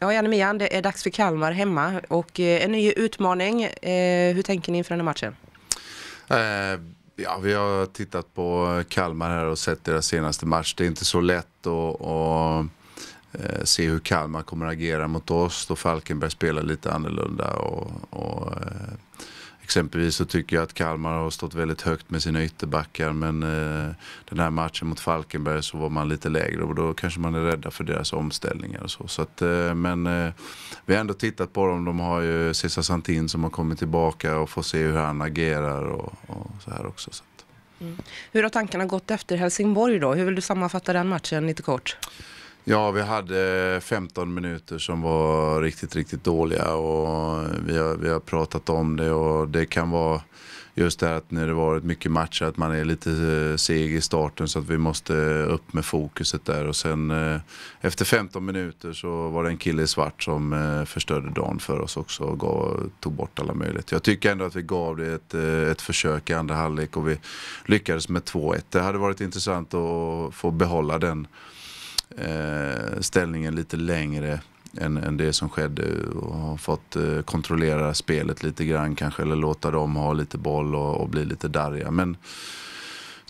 Ja, Janne Mian, det är dags för Kalmar hemma och eh, en ny utmaning. Eh, hur tänker ni inför den här matchen? Eh, ja, vi har tittat på Kalmar här och sett deras senaste match. Det är inte så lätt att, att eh, se hur Kalmar kommer att agera mot oss då Falkenberg spelar lite annorlunda. och, och Exempelvis så tycker jag att Kalmar har stått väldigt högt med sina ytterbackar men eh, den här matchen mot Falkenberg så var man lite lägre och då kanske man är rädda för deras omställningar och så. så att, eh, men eh, vi har ändå tittat på dem. De har ju Cesar Santin som har kommit tillbaka och får se hur han agerar och, och så här också. Så. Mm. Hur har tankarna gått efter Helsingborg då? Hur vill du sammanfatta den matchen lite kort? Ja, vi hade 15 minuter som var riktigt, riktigt dåliga och vi har, vi har pratat om det och det kan vara just det här att när det varit mycket matcher att man är lite eh, seg i starten så att vi måste upp med fokuset där och sen eh, efter 15 minuter så var det en kille i svart som eh, förstörde dagen för oss också och gav, tog bort alla möjligheter. Jag tycker ändå att vi gav det ett, ett försök i andra halvlek och vi lyckades med 2-1. Det hade varit intressant att få behålla den Eh, ställningen lite längre än, än det som skedde och har fått eh, kontrollera spelet lite grann kanske eller låta dem ha lite boll och, och bli lite darriga. Men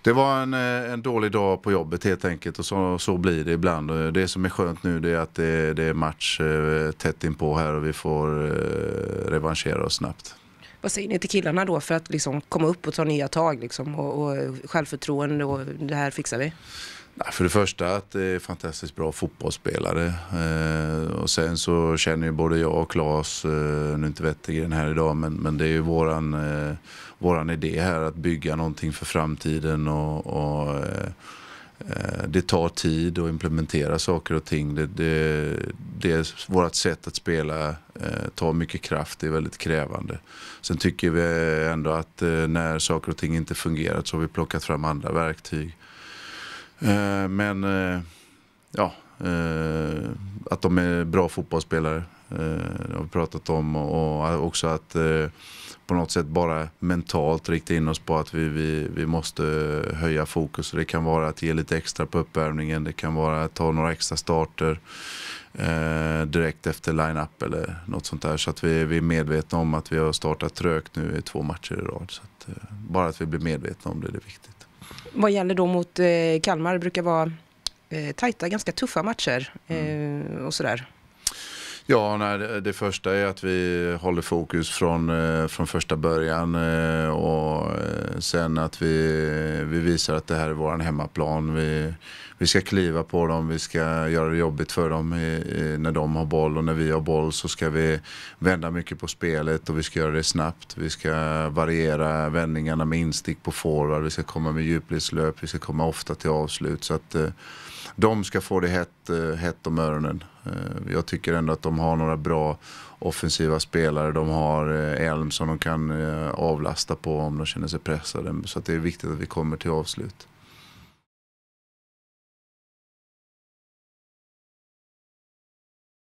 det var en, eh, en, dålig dag på jobbet helt enkelt och så, så blir det ibland. Det som är skönt nu det är att det, det är match tätt inpå här och vi får revanschera oss snabbt. Vad säger ni till killarna då för att liksom komma upp och ta nya tag liksom och, och självförtroende och det här fixar vi? För det första att det är fantastiskt bra fotbollsspelare. Eh, och sen så känner ju både jag och Claes, eh, nu är inte Wettergren här idag, men, men det är ju våran, eh, våran idé här att bygga någonting för framtiden och, och det tar tid att implementera saker och ting. Det, det, det, vårt sätt att spela tar mycket kraft, det är väldigt krävande. Sen tycker vi ändå att när saker och ting inte fungerat så har vi plockat fram andra verktyg. Eh, men eh, ja, eh, att de är bra fotbollsspelare. har vi pratat om och också att på något sätt bara mentalt rikta in oss på att vi, vi, vi måste höja fokus. Det kan vara att ge lite extra på uppvärmningen, det kan vara att ta några extra starter eh, direkt efter line-up eller något sånt där. Så att vi, vi är medvetna om att vi har startat trögt nu i två matcher i rad. Så att, eh, bara att vi blir medvetna om det, det är viktigt. Vad gäller då mot eh, Kalmar, brukar vara eh, tajta, ganska tuffa matcher mm. Eh, och sådär. Ja, nej, det, första är att vi håller fokus från, eh, från första början eh, och eh, sen att vi, vi visar att det här är vår hemmaplan. Vi, vi ska kliva på dem, vi ska göra det jobbigt för dem när de har boll och när vi har boll så ska vi vända mycket på spelet och vi ska göra det snabbt. Vi ska variera vändningarna med instick på forward, vi ska komma med djupledslöp, vi ska komma ofta till avslut. Så att de ska få det hett, hett om öronen. Eh, jag tycker ändå att de har några bra offensiva spelare. De har eh, Elm som de kan eh, avlasta på om de känner sig pressade. Så det är viktigt att vi kommer till avslut.